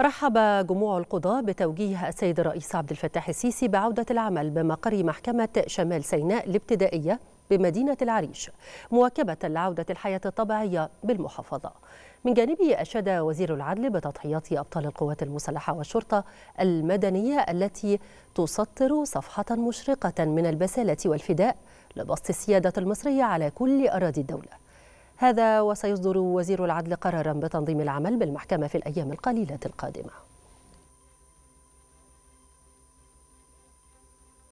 رحب جموع القضاة بتوجيه السيد الرئيس عبد الفتاح السيسي بعودة العمل بمقر محكمة شمال سيناء الابتدائية بمدينة العريش مواكبة لعودة الحياة الطبيعية بالمحافظة من جانبه أشاد وزير العدل بتضحيات أبطال القوات المسلحة والشرطة المدنية التي تسطر صفحة مشرقة من البسالة والفداء لبسط السيادة المصرية على كل أراضي الدولة هذا وسيصدر وزير العدل قرارا بتنظيم العمل بالمحكمة في الأيام القليلة القادمة